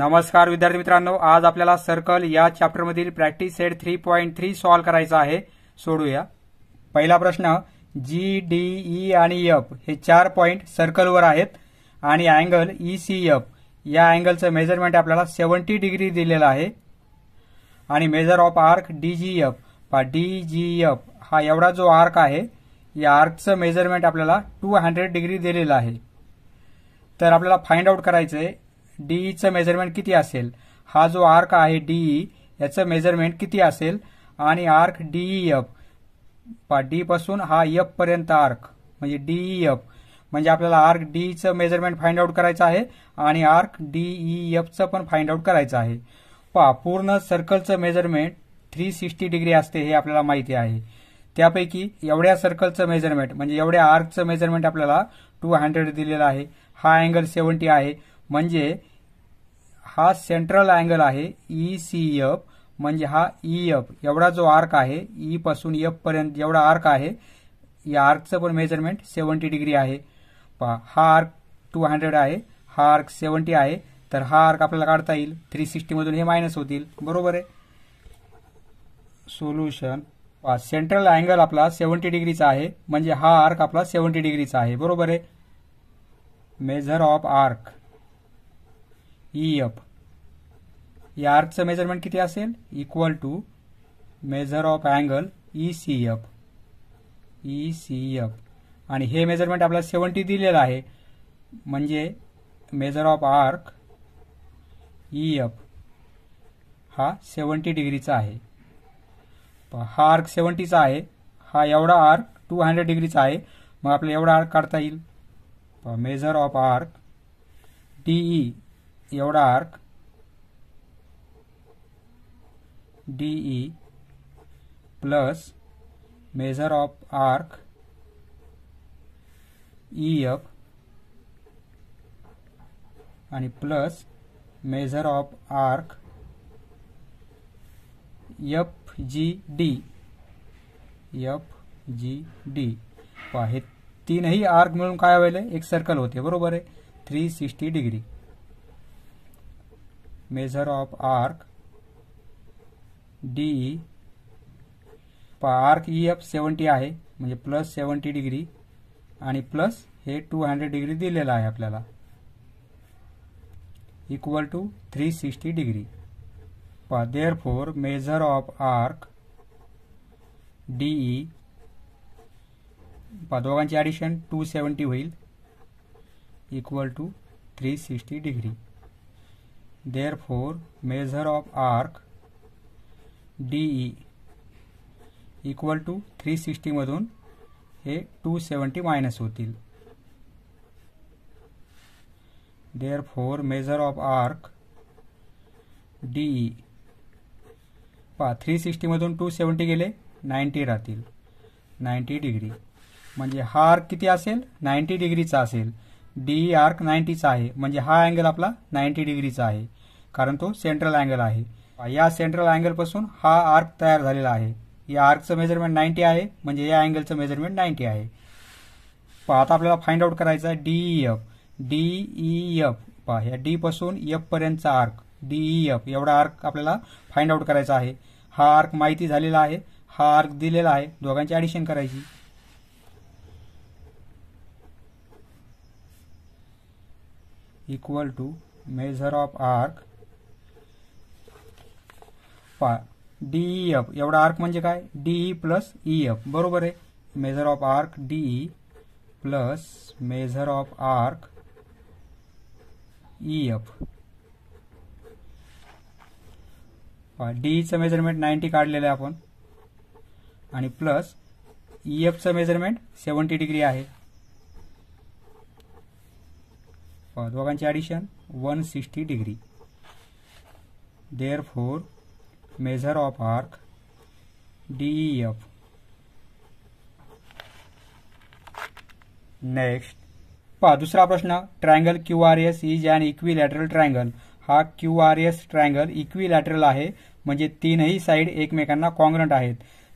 नमस्कार विद्यार्थी मित्रांनो आज आपल्याला सर्कल या चॅप्टरमधील practice set three point three solve करायचा आहे सोडूया पहिला प्रश्न जी डी ई आणि एफ हे चार पॉईंट सर्कलवर आहेत आणि अँगल ई सी एफ या अँगलचं मेजरमेंट आपल्याला सेवन्टी डिग्री दिलेलं आहे आणि measure of arc D G F पा डी जी एफ हा एवढा जो आर्क आहे या आर्कचं मेजरमेंट आपल्याला टू हंड्रेड डिग्री दिलेलं आहे तर आपल्याला फाइंड आउट करायचं आहे डीईचं मेजरमेंट किती असेल हा जो आर्क आहे डीई याचं मेजरमेंट किती असेल आणि आर्क डीई एफ पा डी पासून हा एफ पर्यंत आर्क म्हणजे डीई एफ e म्हणजे आपल्याला आर्क डीचं मेजरमेंट फाइंड आउट करायचं आहे आणि आर्क डीई एफचं पण फाइंड आउट करायचं आहे पहा पूर्ण सर्कलचं मेजरमेंट थ्री सिक्स्टी डिग्री असते हे आपल्याला माहिती आहे त्यापैकी एवढ्या सर्कलचं मेजरमेंट म्हणजे एवढ्या आर्कचं मेजरमेंट आपल्याला टू हंड्रेड दिलेलं आहे हा अँगल सेवन्टी आहे म्हणजे हा सेंट्रल अँगल आहे ई सी एफ म्हणजे हा ई e, एफ एवढा जो आर्क आहे ई e पासून एफ पर्यंत एवढा आर्क आहे या आर्कचं पण मेजरमेंट सेवन्टी डिग्री आहे पहा हा आर्क टू हंड्रेड आहे हा आर्क सेवन्टी आहे तर हा आर्क आपल्याला काढता येईल थ्री मधून हे मायनस होतील बरोबर आहे सोल्युशन पहा सेंट्रल अँगल आपला सेवन्टी डिग्रीचा आहे म्हणजे हा आर्क आपला सेवन्टी डिग्रीचा आहे बरोबर आहे measure of arc E e या आर्कचं मेजरमेंट किती असेल equal to measure of angle E C F E C F आणि हे मेजरमेंट आपल्याला सेवन्टी दिलेलं आहे म्हणजे measure of arc E F हा सेवन्टी डिग्रीचा आहे हा आर्क सेवन्टीचा आहे हा एवढा आर्क टू हंड्रेड डिग्रीचा आहे मग आपल्याला एवढा आर्क काढता येईल मेजर ऑफ आर्क डीई एवढा arc D E plus measure of arc E F आणि plus measure of arc F G D F G D हे तीनही आर्क मिळून काय व्हायला एक सर्कल होते बरोबर आहे three sixty degree measure of arc D arc E F seventy आहे म्हणजे प्लस सेवन्टी डिग्री आणि प्लस हे टू हंड्रेड डिग्री दिलेलं आहे आपल्याला equal to three sixty degree प therefore measure of arc D E दोघांची ॲडिशन टू सेवन्टी होईल equal to three sixty degree there therefore measure of arc DE equal to three सिक्स्टीमधून हे two seventy minus होतील therefore measure of arc D E पा three सिक्स्टीमधून two seventy गेले ninety राहतील ninety degree म्हणजे हा आर्क किती असेल नाईन्टी डिग्रीचा असेल डी आर्क नाईन्टीचा आहे म्हणजे हा अँगल आपला नाईन्टी डिग्रीचा आहे कारण तो सेंट्रल अँगल आहे या सेंट्रल अँगलपासून हा आर्क तयार झालेला आहे या आर्कचं मेजरमेंट नाईन्टी आहे म्हणजे या अँगलचं मेजरमेंट नाईन्टी आहे आता आपल्याला फाइंड आउट करायचं आहे डीई एफ डीई एफ पहा या डी पासून एफ पर्यंतचा आर्क डीई एफ एवढा आर्क आपल्याला फाइंड आउट करायचा आहे हा आर्क माहिती झालेला आहे हा आर्क दिलेला आहे दोघांची ॲडिशन करायची equal to measure of arc पा डीई एफ एवढा आर्क म्हणजे काय डीई प्लस ई एफ बरोबर आहे measure of arc D E plus measure of arc E F डीईचं मेजरमेंट नाईन्टी काढलेलं आहे आपण आणि plus E measurement seventy degree आहे दोघांची addition one sixty degree therefore measure of arc D F next पहा दुसरा प्रश्न triangle Q R S is equilateral triangle हा Q R S triangle lateral आहे म्हणजे तीनही साईड एकमेकांना कॉंग्रंट आहेत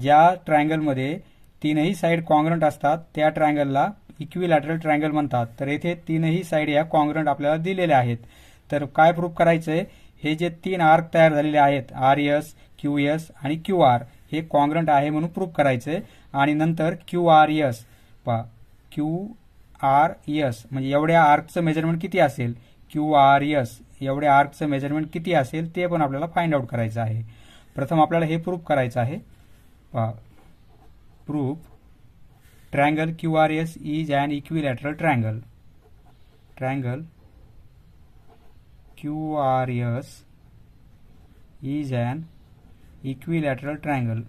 ज्या ट्रायंगलमध्ये तीनही साईड कॉंग्रंट असतात त्या ट्रायंगलला इक्विलॅटरल ट्रायंगल म्हणतात तर येथे तीनही साईड या कॉंग्रंट आपल्याला दिलेल्या आहेत तर काय प्रूफ करायचंय हे जे तीन आर्क तयार झालेले आहेत आर एस क्यू एस आणि क्यू आर हे कॉन्ग्रंट आहे म्हणून प्रूफ करायचंय आणि नंतर क्यू आर एस पा क्यू आर एस म्हणजे एवढ्या आर्कचं मेजरमेंट किती असेल क्यू आर एस एवढ्या आर्कचं मेजरमेंट किती असेल ते पण आपल्याला फाइंड आउट करायचं आहे प्रथम आपल्याला हे प्रूफ करायचं आहे proof Q R equilateral triangle triangle triangle Q S is is इक्वी इक्विलॅटरल ट्रायंगल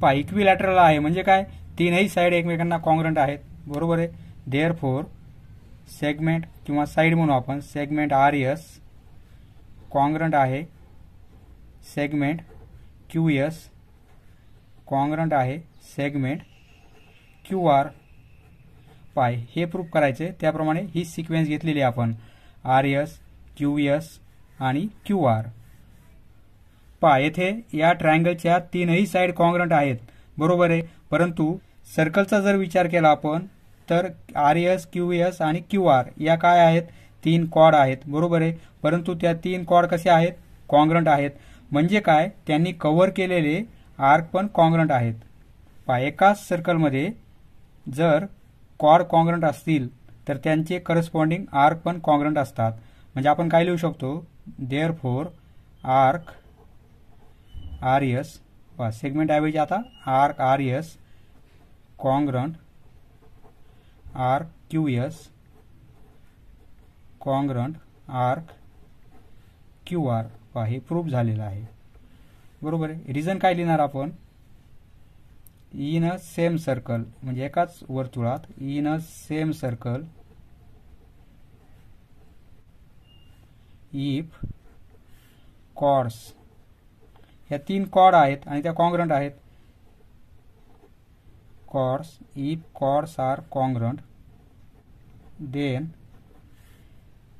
पहा इक्विलॅटरल आहे म्हणजे काय तीनही साईड एकमेकांना कॉन्ग्रंट आहेत बरोबर आहे देअर फोर सेगमेंट किंवा साईड म्हणू आपण सेगमेंट आर एस कॉन्ग्रंट आहे सेगमेंट क्यू एस कॉन्ग्रंट आहे सेगमेंट क्यू आर पाय हे प्रूफ करायचे त्याप्रमाणे ही सिक्वेन्स घेतलेली आहे आपण आर एस क्यू एस आणि क्यू आर पाय येथे या ट्रायंगलच्या तीनही साईड कॉन्ग्रंट आहेत बरोबर आहे परंतु सर्कलचा जर विचार केला आपण तर आर एस क्यू एस आणि क्यू आर या काय आहेत तीन कॉड आहेत बरोबर आहे परंतु त्या तीन कॉड कसे आहेत कॉन्ग्रंट आहेत म्हणजे काय त्यांनी कव्हर केलेले आर्क पण कॉन्ग्रंट आहेत पा एकाच सर्कलमध्ये जर कॉर्ड कॉन्ग्रंट असतील तर त्यांचे करस्पॉन्डिंग आर्क पण कॉन्ग्रंट असतात म्हणजे आपण काय लिहू शकतो therefore arc R S segment ऐवजी आता arc R S congruent R Q S congruent arc Q R हे प्रूफ झालेलं आहे बरोबर आहे रिझन काय लिहिणार आपण इन अ सेम सर्कल म्हणजे एकाच वर्तुळात in a same circle if chords ह्या तीन कॉर्ड आहेत आणि त्या कॉंग्रंट आहेत chords if chords are congruent then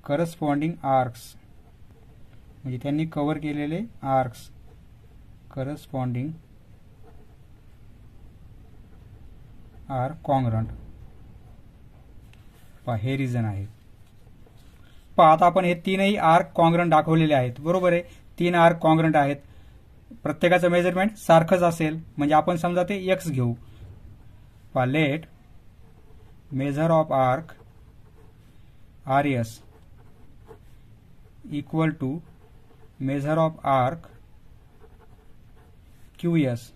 corresponding arcs म्हणजे त्यांनी कवर केलेले आर्क्स करस्पॉन्डिंग आर कॉंग्रंट पहा हे रिझन आहे पहा आता आपण हे तीनही आर कॉंग्रंट दाखवलेले आहेत बरोबर आहे तीन आर कॉंग्रंट आहेत प्रत्येकाचं मेजरमेंट सारखंच असेल म्हणजे आपण समजा ते एक्स घेऊ पहा let measure of arc R S equal to measure of arc Q S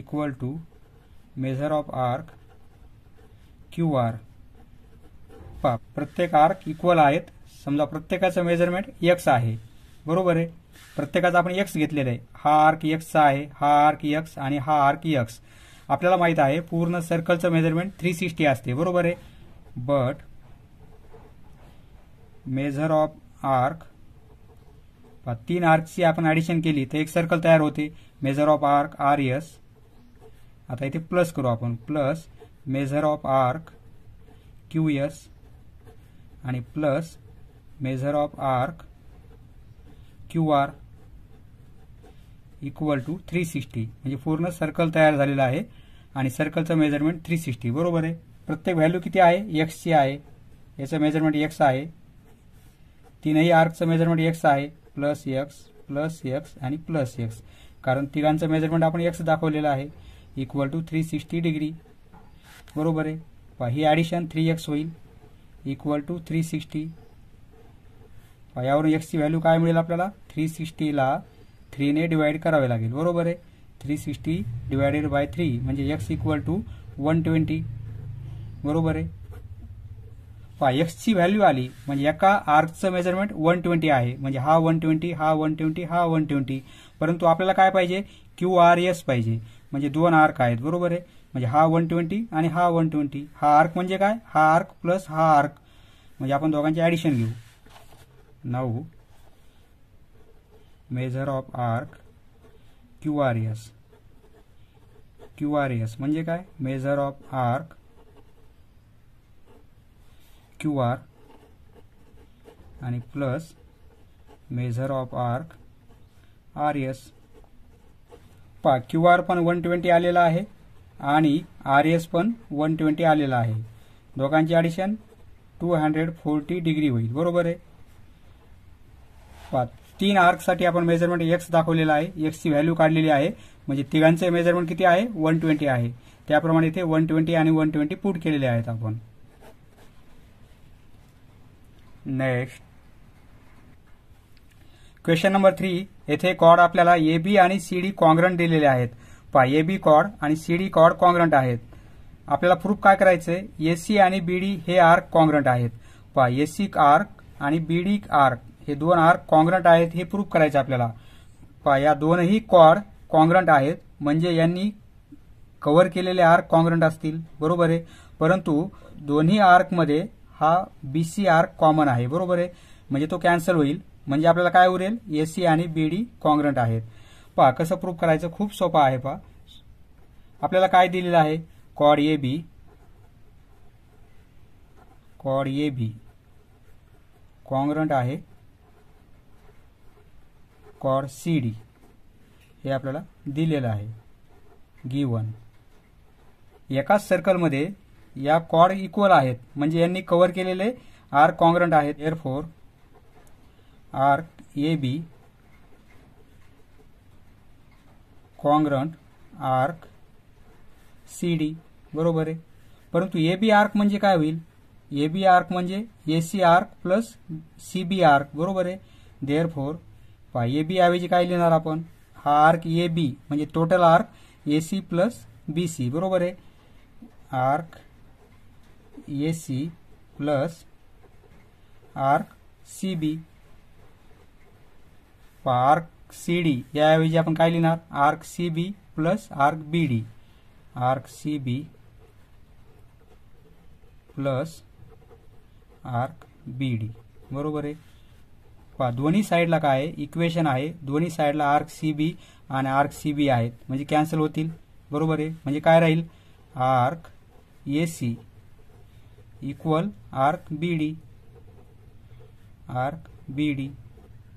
equal to measure of arc Q R पा प्रत्येक आर्क इक्वल आहेत समजा प्रत्येकाचं मेजरमेंट एक्स आहे बरोबर आहे प्रत्येकाचा आपण एक्स घेतलेला आहे हा आर्क एक्सचा आहे हा आर्क एक्स आणि हा आर्क एक्स आपल्याला माहित आहे पूर्ण सर्कलचं मेजरमेंट थ्री सिक्स्टी असते बरोबर आहे बट मेजर ऑफ आर्क तीन आर्कची आपण ऍडिशन केली तर एक सर्कल तयार होते measure of arc R S आता इथे प्लस करू आपण plus measure of arc Q S आणि plus measure of arc Q R equal to three sixty म्हणजे पूर्ण सर्कल तयार झालेला आहे आणि सर्कलचं मेजरमेंट थ्री सिक्स्टी बरोबर आहे प्रत्येक व्हॅल्यू किती आहे ची आहे याचं मेजरमेंट एक्स आहे तीनही आर्कचं मेजरमेंट एक्स आहे प्लस एक्स प्लस एक्स आणि प्लस एक्स कारण तिघांचं मेजरमेंट आपण एक्स दाखवलेलं आहे equal to three sixty degree बरोबर आहे पहा ही ॲडिशन थ्री एक्स होईल इक्वल टू थ्री सिक्स्टी यावरून एक्सची व्हॅल्यू काय मिळेल आपल्याला थ्री सिक्स्टीला थ्रीने डिवाइड करावे लागेल बरोबर आहे three sixty divided by three म्हणजे X equal to one twenty बरोबर आहे पहा एक्सची व्हॅल्यू आली म्हणजे एका आर्कचं मेजरमेंट वन ट्वेंटी आहे म्हणजे हा वन ट्वेंटी हा वन ट्वेंटी हा वन ट्वेंटी परंतु आपल्याला काय पाहिजे क्यू आर एस पाहिजे म्हणजे दोन आर्क आहेत बरोबर आहे म्हणजे हा वन ट्वेंटी आणि हा वन ट्वेंटी हा आर्क म्हणजे काय हा आर्क प्लस हा आर्क म्हणजे आपण दोघांची ऍडिशन घेऊ नऊ measure of arc Q R S Q R S म्हणजे काय measure of arc Q R आणि plus measure of arc R S पा क्यू आर पण वन ट्वेंटी आलेला आहे आणि आर एस पण वन ट्वेंटी आलेला आहे दोघांची addition two hundred forty degree होईल बरोबर आहे पा तीन आर्कसाठी आपण मेजरमेंट एक्स दाखवलेला आहे एक्सची व्हॅल्यू काढलेली आहे म्हणजे तिघांचे मेजरमेंट किती आहे वन ट्वेंटी आहे त्याप्रमाणे इथे वन ट्वेंटी आणि वन ट्वेंटी पुट केलेले आहेत आपण नेक्स्ट क्वेश्चन नंबर थ्री येथे कॉड आपल्याला ए बी आणि सी डी कॉन्ग्रंट दिलेले आहेत पहा ए बी कॉड आणि सी डी कॉड कॉन्ग्रंट आहेत आपल्याला प्रूफ काय करायचंय ए सी आणि बी डी हे आर्क कॉन्ग्रंट आहेत पहा ए सी आर्क आणि बी डी आर्क हे दोन आर्क कॉन्ग्रंट आहेत हे प्रूफ करायचे आपल्याला पहा या दोनही कॉड कॉन्ग्रंट आहेत म्हणजे यांनी कव्हर केलेले आर्क कॉन्ग्रंट असतील बरोबर आहे परंतु दोन्ही आर्कमध्ये हा बी सी आर्क कॉमन आहे बरोबर आहे म्हणजे तो कॅन्सल होईल म्हणजे आपल्याला काय उरेल सी आणि बी डी कॉन्ग्रंट आहेत पहा कसं प्रूफ करायचं खूप सोपं आहे पहा आपल्याला काय दिलेलं आहे cod A B cod A B congruent आहे कॉड सी डी हे आपल्याला दिलेलं आहे गिवन एकाच सर्कलमध्ये या कॉड इक्वल आहेत म्हणजे यांनी कव्हर केलेले आर कॉन्ग्रंट आहेत therefore arc A B congruent arc C D बरोबर आहे परंतु ए बी आर्क म्हणजे काय होईल ए बी आर्क म्हणजे A C arc plus C B arc बरोबर आहे देअर फोर पहा ए बी ऐवजी काय लिहिणार आपण हा आर्क ए बी म्हणजे total arc A C plus B C बरोबर आहे arc A C plus arc C B arc C D याऐवजी आपण काय लिहिणार arc C B plus arc B D arc C B plus arc B D बरोबर आहे पहा दोन्ही साईडला काय आहे इक्वेशन आहे दोन्ही साईडला आर्क सी बी आणि आर्क सी बी आहेत म्हणजे कॅन्सल होतील बरोबर आहे म्हणजे काय राहील arc A C equal arc B D arc B D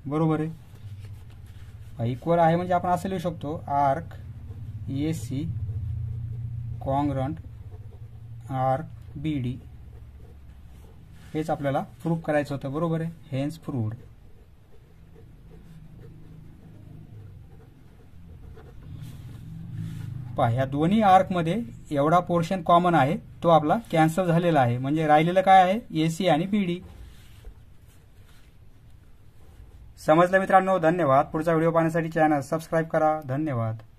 बरोबर आहे इक्वल आहे म्हणजे आपण असं लिहू शकतो arc A C congruent arc B D हेच आपल्याला प्रूफ करायचं होतं बरोबर आहे हेन्स प्रूव्ड पहा ह्या दोन्ही आर्कमध्ये एवढा पोर्शन कॉमन आहे तो आपला कॅन्सल झालेला आहे म्हणजे राहिलेलं काय आहे एसी आणि बी डी समजलं मित्रांनो धन्यवाद पुढचा व्हिडिओ पाहण्यासाठी चॅनल सबस्क्राईब करा धन्यवाद